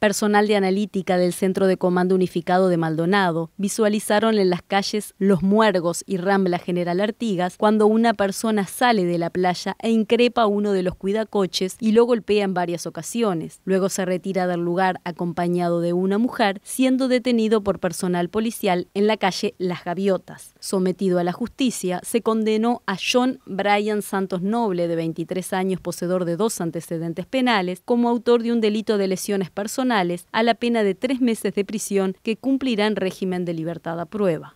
Personal de analítica del Centro de Comando Unificado de Maldonado visualizaron en las calles Los Muergos y Rambla General Artigas cuando una persona sale de la playa e increpa a uno de los cuidacoches y lo golpea en varias ocasiones. Luego se retira del lugar acompañado de una mujer, siendo detenido por personal policial en la calle Las Gaviotas. Sometido a la justicia, se condenó a John Brian Santos Noble, de 23 años, poseedor de dos antecedentes penales, como autor de un delito de lesiones personales a la pena de tres meses de prisión que cumplirán régimen de libertad a prueba.